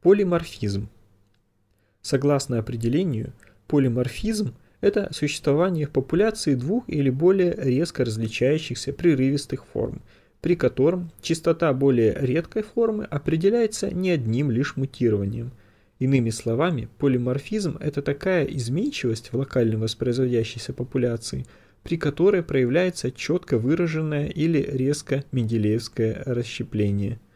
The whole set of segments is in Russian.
Полиморфизм. Согласно определению, полиморфизм – это существование в популяции двух или более резко различающихся прерывистых форм, при котором частота более редкой формы определяется не одним лишь мутированием. Иными словами, полиморфизм – это такая изменчивость в локально воспроизводящейся популяции, при которой проявляется четко выраженное или резко менделеевское расщепление –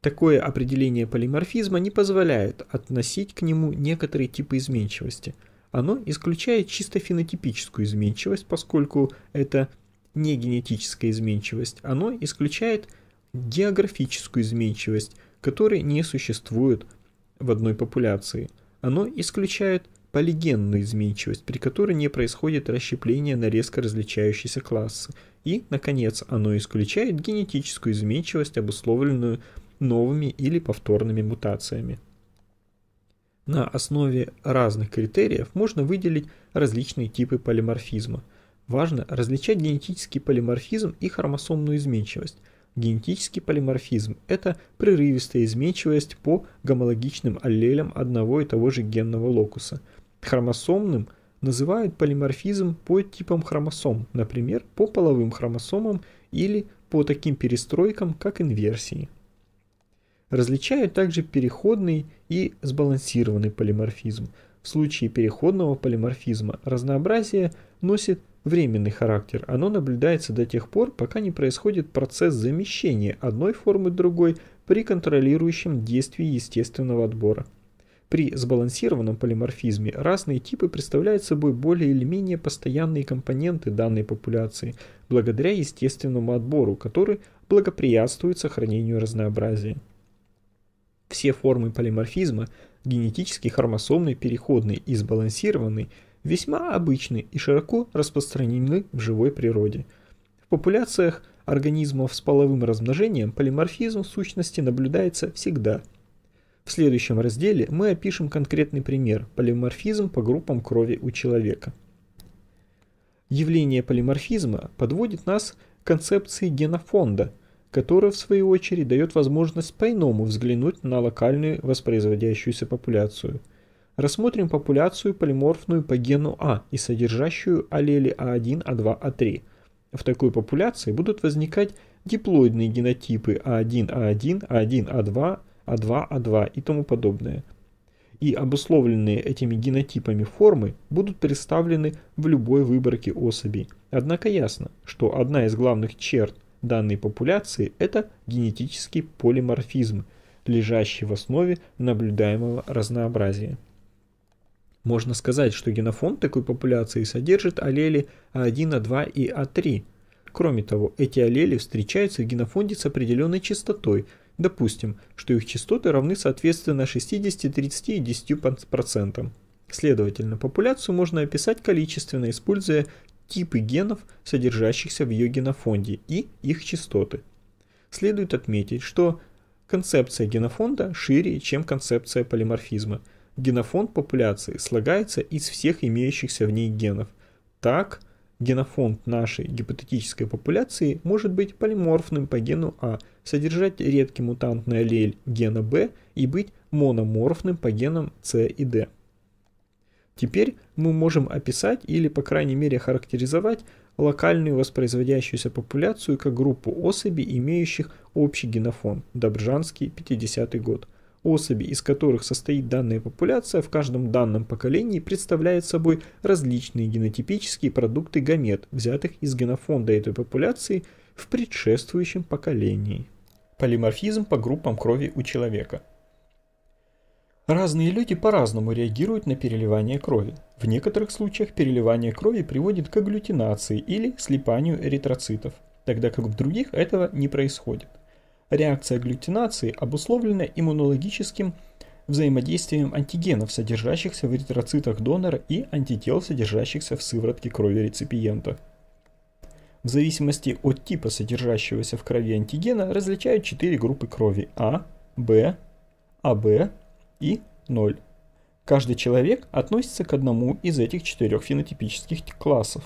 Такое определение полиморфизма не позволяет относить к нему некоторые типы изменчивости. Оно исключает чисто фенотипическую изменчивость, поскольку это не генетическая изменчивость. Оно исключает географическую изменчивость, которой не существует в одной популяции. Оно исключает полигенную изменчивость, при которой не происходит расщепление на резко различающиеся классы. И, наконец, оно исключает генетическую изменчивость, обусловленную новыми или повторными мутациями. На основе разных критериев можно выделить различные типы полиморфизма. Важно различать генетический полиморфизм и хромосомную изменчивость. Генетический полиморфизм – это прерывистая изменчивость по гомологичным аллелям одного и того же генного локуса. Хромосомным называют полиморфизм по типам хромосом, например, по половым хромосомам или по таким перестройкам, как инверсии различают также переходный и сбалансированный полиморфизм. В случае переходного полиморфизма разнообразие носит временный характер. Оно наблюдается до тех пор, пока не происходит процесс замещения одной формы другой при контролирующем действии естественного отбора. При сбалансированном полиморфизме разные типы представляют собой более или менее постоянные компоненты данной популяции, благодаря естественному отбору, который благоприятствует сохранению разнообразия. Все формы полиморфизма – генетически хромосомный, переходный и сбалансированный – весьма обычны и широко распространены в живой природе. В популяциях организмов с половым размножением полиморфизм в сущности наблюдается всегда. В следующем разделе мы опишем конкретный пример – полиморфизм по группам крови у человека. Явление полиморфизма подводит нас к концепции генофонда – которая в свою очередь дает возможность по-иному взглянуть на локальную воспроизводящуюся популяцию. Рассмотрим популяцию, полиморфную по гену А и содержащую аллели А1, А2, А3. В такой популяции будут возникать диплоидные генотипы А1, А1, А1, А2, А2, А2 и тому подобное. И обусловленные этими генотипами формы будут представлены в любой выборке особей. Однако ясно, что одна из главных черт данной популяции – это генетический полиморфизм, лежащий в основе наблюдаемого разнообразия. Можно сказать, что генофонд такой популяции содержит аллели А1, А2 и А3. Кроме того, эти аллели встречаются в генофонде с определенной частотой. Допустим, что их частоты равны соответственно 60, 30 и 10%. Следовательно, популяцию можно описать количественно, используя типы генов, содержащихся в ее генофонде, и их частоты. Следует отметить, что концепция генофонда шире, чем концепция полиморфизма. Генофонд популяции слагается из всех имеющихся в ней генов. Так, генофонд нашей гипотетической популяции может быть полиморфным по гену А, содержать редкий мутантный аллель гена Б и быть мономорфным по генам С и Д. Теперь мы можем описать или, по крайней мере, характеризовать локальную воспроизводящуюся популяцию как группу особей, имеющих общий генофон, Добржанский, 50 год. Особи, из которых состоит данная популяция, в каждом данном поколении представляет собой различные генотипические продукты гамет, взятых из генофонда этой популяции в предшествующем поколении. Полиморфизм по группам крови у человека – Разные люди по-разному реагируют на переливание крови. В некоторых случаях переливание крови приводит к агглютинации или слипанию эритроцитов, тогда как в других этого не происходит. Реакция агглютинации обусловлена иммунологическим взаимодействием антигенов, содержащихся в эритроцитах донора и антител, содержащихся в сыворотке крови реципиента. В зависимости от типа содержащегося в крови антигена различают четыре группы крови А, Б, АБ, и 0. Каждый человек относится к одному из этих четырех фенотипических классов.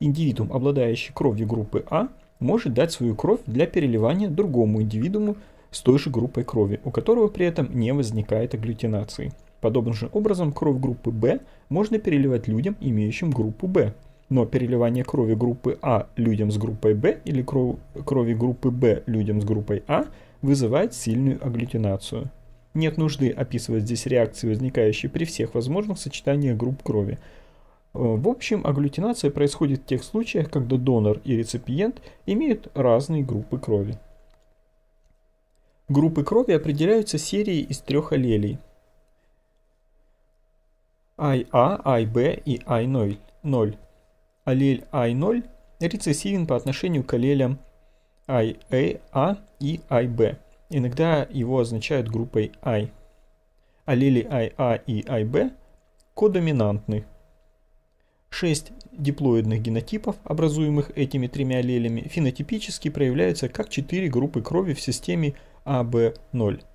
Индивидуум, обладающий кровью группы А, может дать свою кровь для переливания другому индивидууму с той же группой крови, у которого при этом не возникает агглютинации. Подобным же образом кровь группы Б можно переливать людям, имеющим группу Б. Но переливание крови группы А людям с группой Б или кров... крови группы Б людям с группой А вызывает сильную агглютинацию. Нет нужды описывать здесь реакции, возникающие при всех возможных сочетаниях групп крови. Э, в общем, агглютинация происходит в тех случаях, когда донор и реципиент имеют разные группы крови. Группы крови определяются серией из трех аллелей. IA, IB а, и I0. Аллель I0 рецессивен по отношению к аллелям IA э, а и IB. Иногда его означают группой I. Аллели IA и IB кодоминантны. Шесть диплоидных генотипов, образуемых этими тремя аллелями, фенотипически проявляются как четыре группы крови в системе AB0. А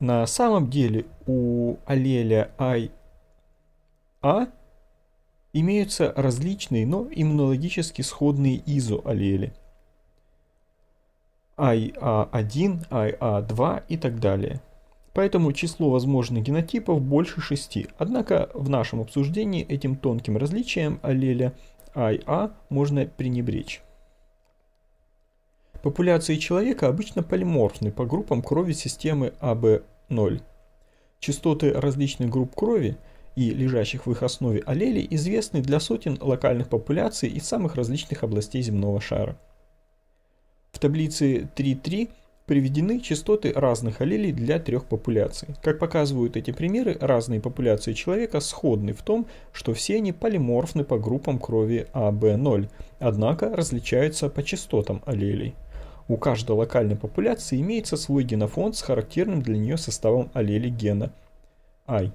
На самом деле у аллеля IA имеются различные, но иммунологически сходные изоаллели – IA1, IA2 а а и так далее. Поэтому число возможных генотипов больше 6, однако в нашем обсуждении этим тонким различием аллеля IA а можно пренебречь. Популяции человека обычно полиморфны по группам крови системы АБ0. Частоты различных групп крови и лежащих в их основе аллелей известны для сотен локальных популяций из самых различных областей земного шара. В таблице 3.3 приведены частоты разных аллелей для трех популяций. Как показывают эти примеры, разные популяции человека сходны в том, что все они полиморфны по группам крови АБ0, однако различаются по частотам аллелей. У каждой локальной популяции имеется свой генофонд с характерным для нее составом аллелей гена I.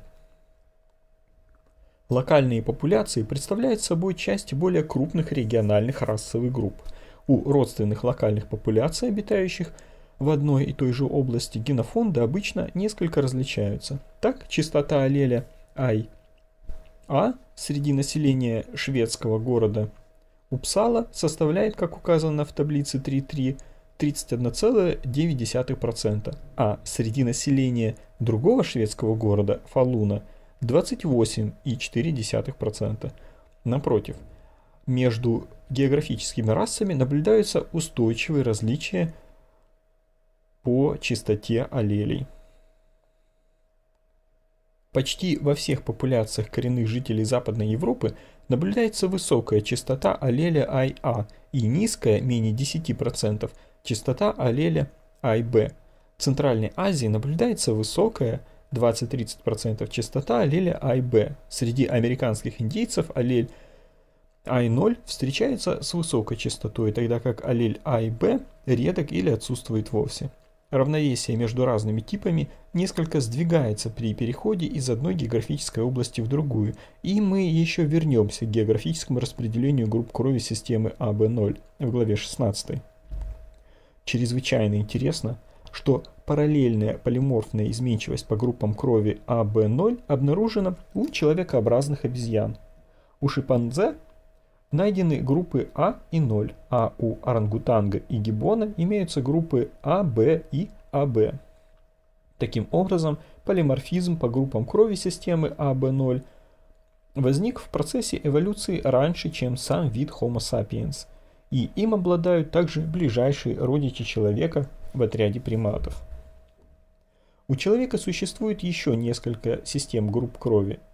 Локальные популяции представляют собой части более крупных региональных расовых групп – у родственных локальных популяций, обитающих в одной и той же области генофонды, обычно несколько различаются. Так, частота аллеля I, IA среди населения шведского города Упсала составляет, как указано в таблице 3.3, 31,9%, а среди населения другого шведского города Фалуна 28,4%. Напротив, между географическими расами наблюдаются устойчивые различия по частоте аллелей. Почти во всех популяциях коренных жителей Западной Европы наблюдается высокая частота аллеля IA и низкая, менее 10%, частота аллеля IB. В Центральной Азии наблюдается высокая, 20-30% частота аллеля IB. Среди американских индейцев аллель I0 встречается с высокой частотой, тогда как аллель А и Б редок или отсутствует вовсе. Равновесие между разными типами несколько сдвигается при переходе из одной географической области в другую, и мы еще вернемся к географическому распределению групп крови системы АБ0 в главе 16. Чрезвычайно интересно, что параллельная полиморфная изменчивость по группам крови АБ0 обнаружена у человекообразных обезьян. У шимпанзе Найдены группы А и 0, а у орангутанга и гибона имеются группы А, Б и АБ. Таким образом, полиморфизм по группам крови системы АБ0 возник в процессе эволюции раньше, чем сам вид Homo sapiens, и им обладают также ближайшие родичи человека в отряде приматов. У человека существует еще несколько систем групп крови –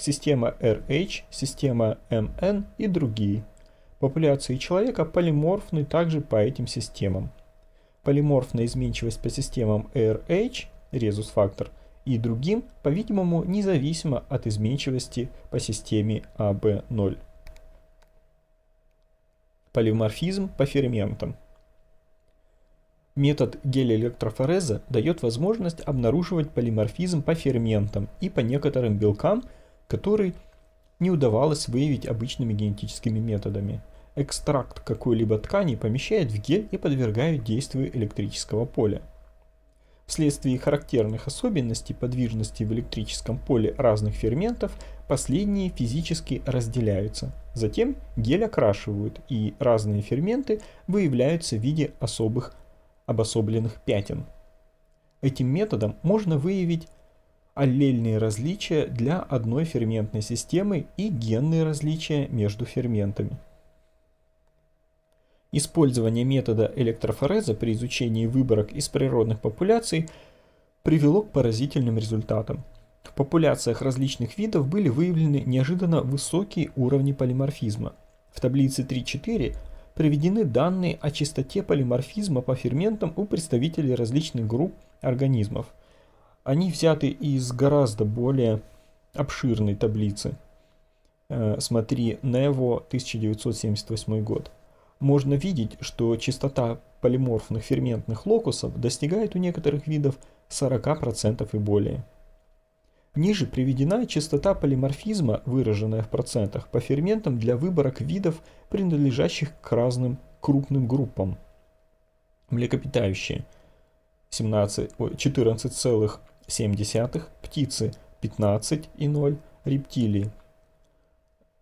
система RH, система MN и другие. Популяции человека полиморфны также по этим системам. Полиморфная изменчивость по системам RH, резус-фактор, и другим, по-видимому, независимо от изменчивости по системе ab а 0 Полиморфизм по ферментам. Метод гель-электрофореза дает возможность обнаруживать полиморфизм по ферментам и по некоторым белкам – который не удавалось выявить обычными генетическими методами. Экстракт какой-либо ткани помещают в гель и подвергают действию электрического поля. Вследствие характерных особенностей подвижности в электрическом поле разных ферментов, последние физически разделяются. Затем гель окрашивают, и разные ферменты выявляются в виде особых обособленных пятен. Этим методом можно выявить аллельные различия для одной ферментной системы и генные различия между ферментами. Использование метода электрофореза при изучении выборок из природных популяций привело к поразительным результатам. В популяциях различных видов были выявлены неожиданно высокие уровни полиморфизма. В таблице 3.4 приведены данные о частоте полиморфизма по ферментам у представителей различных групп организмов – они взяты из гораздо более обширной таблицы. Э, смотри, Нево, 1978 год. Можно видеть, что частота полиморфных ферментных локусов достигает у некоторых видов 40% и более. Ниже приведена частота полиморфизма, выраженная в процентах, по ферментам для выборок видов, принадлежащих к разным крупным группам. Млекопитающие 14,6% 0,7, птицы 15,0, рептилии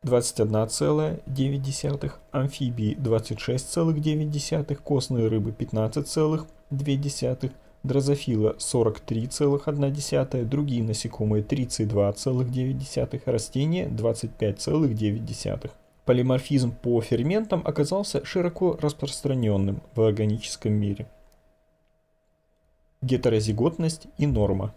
21,9, амфибии 26,9, костные рыбы 15,2, дрозофила 43,1, другие насекомые 32,9, растения 25,9. Полиморфизм по ферментам оказался широко распространенным в органическом мире гетерозиготность и норма.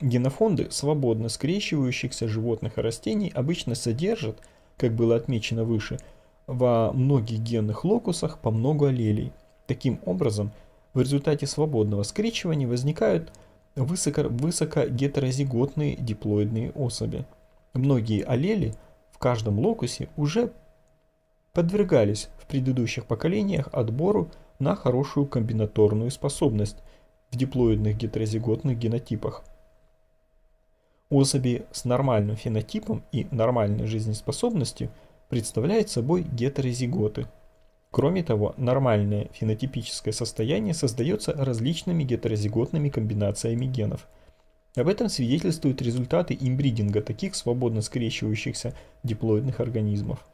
Генофонды свободно скрещивающихся животных и растений обычно содержат, как было отмечено выше, во многих генных локусах по много аллелей. Таким образом, в результате свободного скрещивания возникают высоко, гетерозиготные диплоидные особи. Многие аллели в каждом локусе уже подвергались в предыдущих поколениях отбору на хорошую комбинаторную способность в диплоидных гетерозиготных генотипах. Особи с нормальным фенотипом и нормальной жизнеспособностью представляют собой гетерозиготы. Кроме того, нормальное фенотипическое состояние создается различными гетерозиготными комбинациями генов. Об этом свидетельствуют результаты имбридинга таких свободно скрещивающихся диплоидных организмов.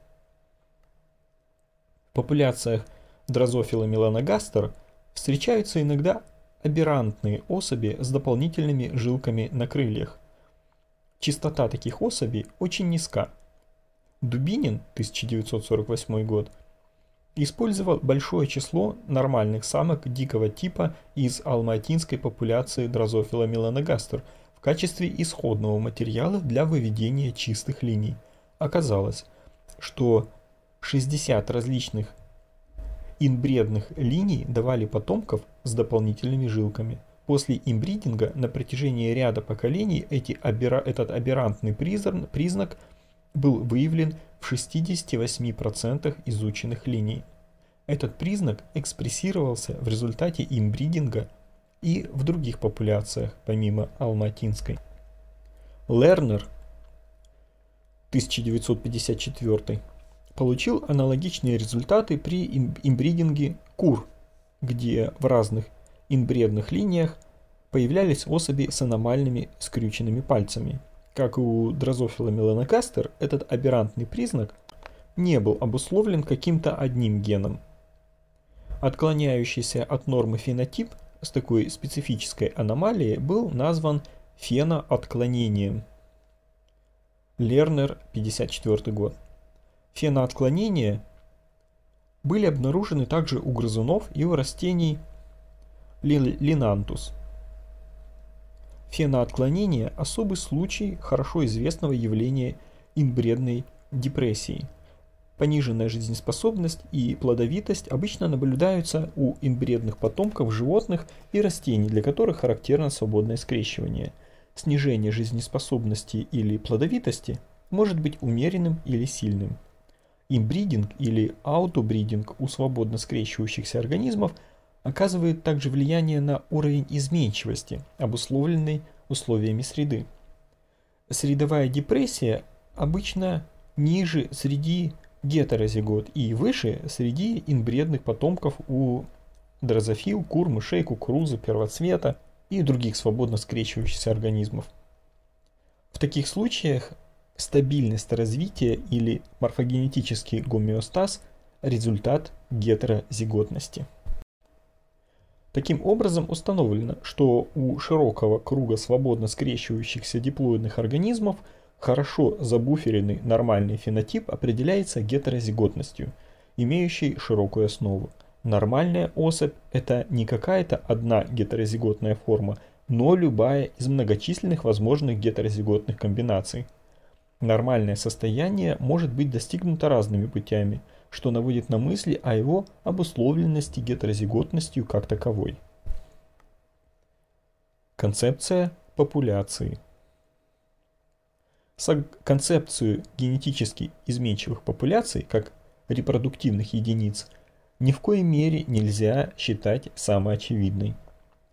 В популяциях дрозофила меланогастер, встречаются иногда аберрантные особи с дополнительными жилками на крыльях. Частота таких особей очень низка. Дубинин, 1948 год, использовал большое число нормальных самок дикого типа из алматинской популяции дрозофила меланогастер в качестве исходного материала для выведения чистых линий. Оказалось, что 60 различных инбредных линий давали потомков с дополнительными жилками. После имбридинга на протяжении ряда поколений эти абера... этот аберрантный призр... признак был выявлен в 68% изученных линий. Этот признак экспрессировался в результате имбридинга и в других популяциях, помимо алматинской. Лернер 1954 получил аналогичные результаты при имбридинге кур, где в разных инбредных линиях появлялись особи с аномальными скрюченными пальцами. Как и у дрозофила меланокастер, этот аберрантный признак не был обусловлен каким-то одним геном. Отклоняющийся от нормы фенотип с такой специфической аномалией был назван феноотклонением. Лернер, 54 год феноотклонения были обнаружены также у грызунов и у растений линантус. Феноотклонение – особый случай хорошо известного явления инбредной депрессии. Пониженная жизнеспособность и плодовитость обычно наблюдаются у инбредных потомков животных и растений, для которых характерно свободное скрещивание. Снижение жизнеспособности или плодовитости может быть умеренным или сильным. Имбридинг или аутобридинг у свободно скрещивающихся организмов оказывает также влияние на уровень изменчивости, обусловленный условиями среды. Средовая депрессия обычно ниже среди гетерозигот и выше среди инбредных потомков у дрозофил, кур, мышей, кукурузы, первоцвета и других свободно скрещивающихся организмов. В таких случаях Стабильность развития или морфогенетический гомеостаз – результат гетерозиготности. Таким образом установлено, что у широкого круга свободно скрещивающихся диплоидных организмов хорошо забуференный нормальный фенотип определяется гетерозиготностью, имеющей широкую основу. Нормальная особь – это не какая-то одна гетерозиготная форма, но любая из многочисленных возможных гетерозиготных комбинаций – Нормальное состояние может быть достигнуто разными путями, что наводит на мысли о его обусловленности гетерозиготностью как таковой. Концепция популяции Концепцию генетически изменчивых популяций как репродуктивных единиц ни в коей мере нельзя считать самоочевидной.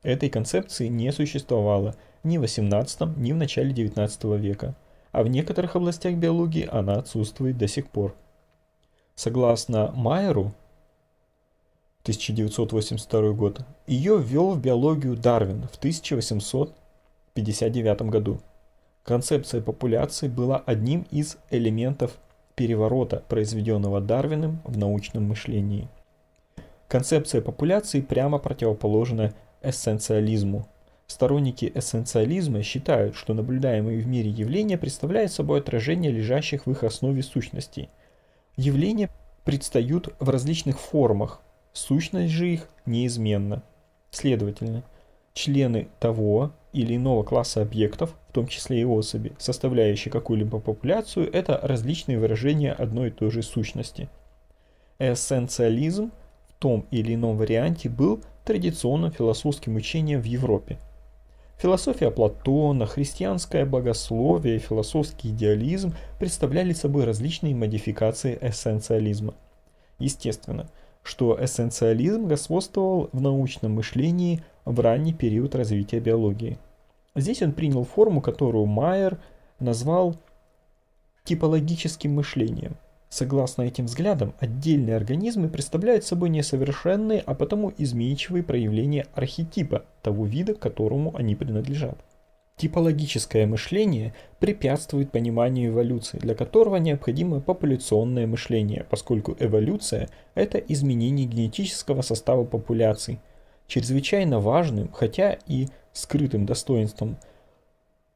Этой концепции не существовало ни в 18, ни в начале 19 века – а в некоторых областях биологии она отсутствует до сих пор. Согласно Майеру, 1982 год, ее ввел в биологию Дарвин в 1859 году. Концепция популяции была одним из элементов переворота, произведенного Дарвином в научном мышлении. Концепция популяции прямо противоположна эссенциализму, Сторонники эссенциализма считают, что наблюдаемые в мире явления представляют собой отражение лежащих в их основе сущностей. Явления предстают в различных формах, сущность же их неизменна. Следовательно, члены того или иного класса объектов, в том числе и особи, составляющие какую-либо популяцию, это различные выражения одной и той же сущности. Эссенциализм в том или ином варианте был традиционным философским учением в Европе – Философия Платона, христианское богословие и философский идеализм представляли собой различные модификации эссенциализма. Естественно, что эссенциализм господствовал в научном мышлении в ранний период развития биологии. Здесь он принял форму, которую Майер назвал типологическим мышлением. Согласно этим взглядам, отдельные организмы представляют собой несовершенные, а потому изменчивые проявления архетипа того вида, к которому они принадлежат. Типологическое мышление препятствует пониманию эволюции, для которого необходимо популяционное мышление, поскольку эволюция – это изменение генетического состава популяций. Чрезвычайно важным, хотя и скрытым достоинством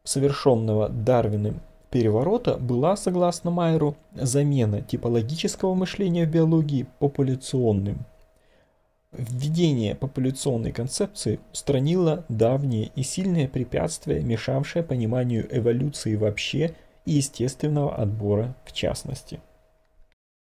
совершенного Дарвиным переворота была, согласно Майеру, замена типологического мышления в биологии популяционным. Введение популяционной концепции устранило давние и сильные препятствия, мешавшие пониманию эволюции вообще и естественного отбора в частности.